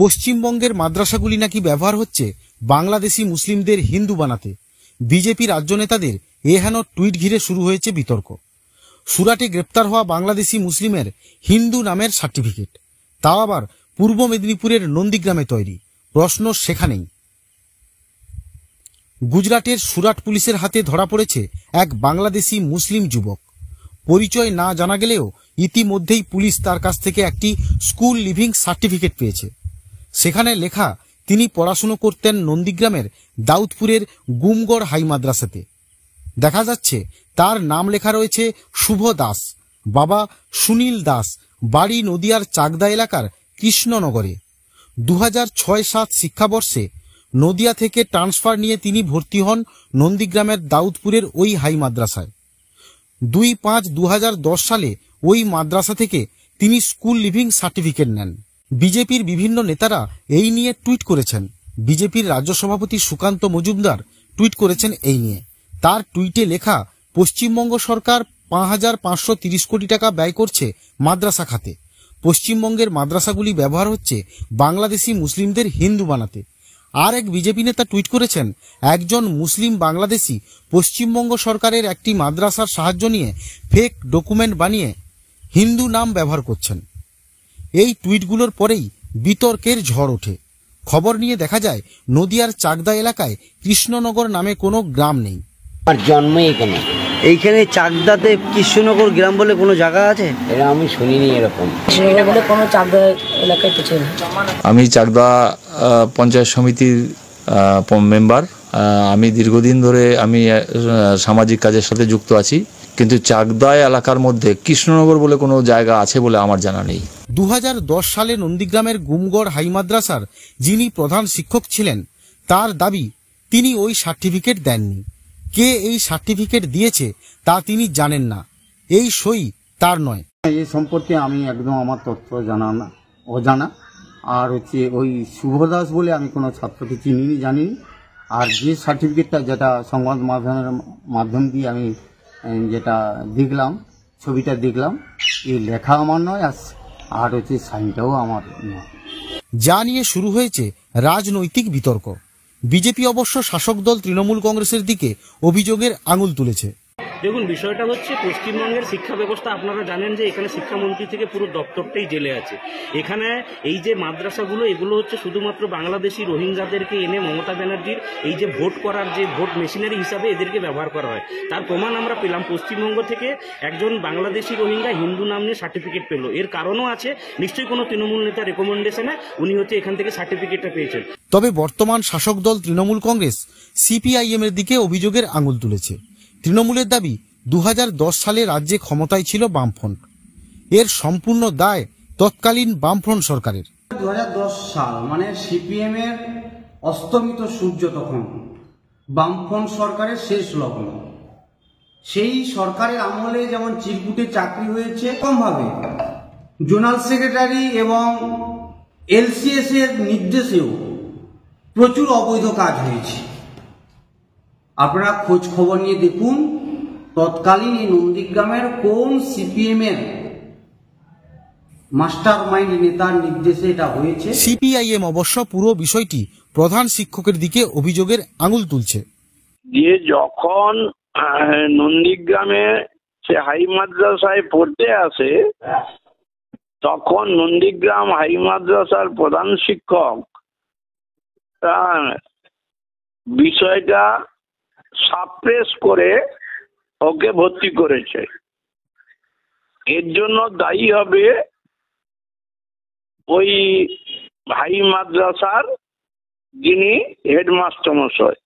পশ্চিমবঙ্গের মাদ্রাসাগুলি নাকি ব্যবহার হচ্ছে বাংলাদেশি মুসলিমদের হিন্দু বানাতে বিজেপি রাজ্য নেতাদের এহেন টুইট ঘিরে শুরু হয়েছে বিতর্ক সুরাটে গ্রেপ্তার হওয়া বাংলাদেশি মুসলিমের হিন্দু নামের সার্টিফিকেট তাও আবার পূর্ব মেদিনীপুরের নন্দীগ্রামে তৈরি প্রশ্ন সেখানেই গুজরাটের সুরাট পুলিশের হাতে ধরা পড়েছে এক বাংলাদেশি মুসলিম যুবক পরিচয় না জানা গেলেও ইতিমধ্যেই পুলিশ তার কাছ থেকে একটি স্কুল লিভিং সার্টিফিকেট পেয়েছে সেখানে লেখা তিনি পড়াশুনো করতেন নন্দীগ্রামের দাউদপুরের গুমগড় হাই মাদ্রাসাতে দেখা যাচ্ছে তার নাম লেখা রয়েছে শুভ দাস বাবা সুনীল দাস বাড়ি নদিয়ার চাকদা এলাকার কৃষ্ণনগরে দু হাজার ছয় সাত শিক্ষাবর্ষে নদিয়া থেকে ট্রান্সফার নিয়ে তিনি ভর্তি হন নন্দীগ্রামের দাউদপুরের ওই হাই মাদ্রাসায় দুই পাঁচ দু সালে ওই মাদ্রাসা থেকে তিনি স্কুল লিভিং সার্টিফিকেট নেন বিজেপির বিভিন্ন নেতারা এই নিয়ে টুইট করেছেন বিজেপির রাজ্য সভাপতি সুকান্ত মজুমদার টুইট করেছেন এই নিয়ে তার টুইটে লেখা পশ্চিমবঙ্গ সরকার পাঁচ হাজার পাঁচশো তিরিশ কোটি টাকা ব্যয় করছে মাদ্রাসা খাতে পশ্চিমবঙ্গের মাদ্রাসাগুলি ব্যবহার হচ্ছে বাংলাদেশি মুসলিমদের হিন্দু বানাতে আর এক বিজেপি নেতা টুইট করেছেন একজন মুসলিম বাংলাদেশি পশ্চিমবঙ্গ সরকারের একটি মাদ্রাসার সাহায্য নিয়ে ফেক ডকুমেন্ট বানিয়ে হিন্দু নাম ব্যবহার করছেন এই টুইটগুলোর পরেই বিতর্কের ঝড় ওঠে খবর নিয়ে দেখা যায় নদিয়ার চাকদা এলাকায় কৃষ্ণনগর নামে কোনো গ্রাম নেই আর জন্ম এখানে এইখানে চাকদাতে কৃষ্ণনগর গ্রাম বলে কোনো জায়গা আছে এটা আমি শুনিনি এরকম কোনো চাকদা এলাকায় আমি চাকদা পঞ্চায়েত সমিতির মেম্বার আমি দীর্ঘদিন ধরে আমি সামাজিক কাজের সাথে যুক্ত আছি কিন্তু চাকদা এলাকার মধ্যে কৃষ্ণনগর বলে কোনো জায়গা আছে বলে আমার জানা নেই দু সালে নন্দীগ্রামের গুমগড় হাই মাদ্রাসার যিনি প্রধান শিক্ষক ছিলেন তার দাবি তিনি ওই সার্টিফিকেট দেননি কে এই সার্টিফিকেট দিয়েছে তা তিনি জানেন না এই সই তার নয় এই সম্পর্কে আমি একদম আমার তথ্য জানা না অজানা আর হচ্ছে ওই শুভ দাস বলে আমি কোনো ছাত্রকে চিনি জানি আর যে সার্টিফিকেটটা যেটা সংবাদ মাধ্যমের মাধ্যম দিয়ে আমি যেটা দেখলাম ছবিটা দেখলাম এই লেখা আমার নয় আর আর হচ্ছে সাইনটাও আমার যা নিয়ে শুরু হয়েছে রাজনৈতিক বিতর্ক বিজেপি অবশ্য শাসক দল তৃণমূল কংগ্রেসের দিকে অভিযোগের আঙুল তুলেছে দেখুন বিষয়টা হচ্ছে পশ্চিমবঙ্গের শিক্ষা ব্যবস্থা আপনারা জানেন যে এখানে শিক্ষামন্ত্রী থেকে পুরো দপ্তরটাই জেলে আছে এখানে এই যে মাদ্রাসাগুলো এগুলো হচ্ছে শুধুমাত্র বাংলাদেশি রোহিঙ্গাদেরকে এনে মমতা ব্যানার্জির এই যে ভোট করার যে ভোট মেশিনারি হিসাবে এদেরকে ব্যবহার করা হয় তার প্রমাণ আমরা পেলাম পশ্চিমবঙ্গ থেকে একজন বাংলাদেশি রোহিঙ্গা হিন্দু নাম নিয়ে সার্টিফিকেট পেল এর কারণও আছে নিশ্চয়ই কোনো তৃণমূল নেতা রেকমেন্ডেশনে উনি হচ্ছে এখান থেকে সার্টিফিকেটটা পেয়েছেন তবে বর্তমান শাসক দল তৃণমূল কংগ্রেস সিপিআইএম এর দিকে অভিযোগের আঙুল তুলেছে তৃণমূলের দাবি দু সালে রাজ্যে ক্ষমতায় ছিল বামফ্রন্ট এর সম্পূর্ণ দায় তৎকালীন বামফ্রন্ট সরকারের দু সাল মানে সিপিএম এর অস্তমিত সূর্য তখন বামফ্রন্ট সরকারের শেষ লগ্ন সেই সরকারের আমলে যেমন চিরকুটে চাকরি হয়েছে কমভাবে জোনাল সেক্রেটারি এবং এলসিএস এর নির্দেশেও প্রচুর অবৈধ কাজ হয়েছে আপনারা খোঁজ খবর নিয়ে দেখুন তৎকালীন এই নন্দীগ্রামের কোন সিপিএমের মাস্টার মাইন্ড নেতার নির্দেশে এটা হয়েছে সিপিআইএম অবশ্য পুরো বিষয়টি প্রধান শিক্ষকের দিকে অভিযোগের আঙুল তুলছে যে যখন নন্দীগ্রামে সে হাই মাদ্রাসায় পড়তে আসে তখন নন্দীগ্রাম হাই মাদ্রাসার প্রধান শিক্ষক বিষয়টা সাপ্রেস করে ওকে ভর্তি করেছে এর জন্য দায়ী হবে ওই ভাই মাদ্রাসার যিনি হেডমাস্টার মশাই